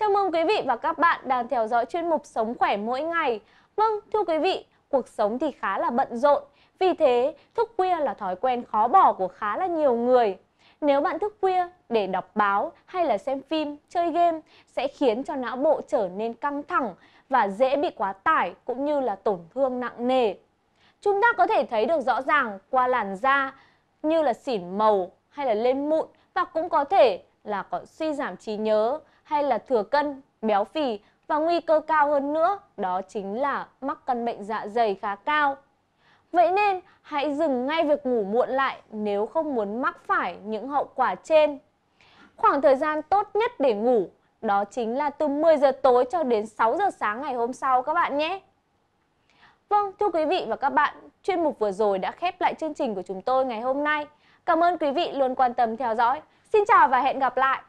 Chào mừng quý vị và các bạn đang theo dõi chuyên mục Sống khỏe mỗi ngày. Vâng, thưa quý vị, cuộc sống thì khá là bận rộn. Vì thế, thức khuya là thói quen khó bỏ của khá là nhiều người. Nếu bạn thức khuya để đọc báo hay là xem phim, chơi game sẽ khiến cho não bộ trở nên căng thẳng và dễ bị quá tải cũng như là tổn thương nặng nề. Chúng ta có thể thấy được rõ ràng qua làn da như là xỉn màu hay là lên mụn và cũng có thể là có suy giảm trí nhớ hay là thừa cân, béo phì và nguy cơ cao hơn nữa đó chính là mắc căn bệnh dạ dày khá cao. Vậy nên hãy dừng ngay việc ngủ muộn lại nếu không muốn mắc phải những hậu quả trên. Khoảng thời gian tốt nhất để ngủ đó chính là từ 10 giờ tối cho đến 6 giờ sáng ngày hôm sau các bạn nhé. Vâng, thưa quý vị và các bạn, chuyên mục vừa rồi đã khép lại chương trình của chúng tôi ngày hôm nay. Cảm ơn quý vị luôn quan tâm theo dõi. Xin chào và hẹn gặp lại!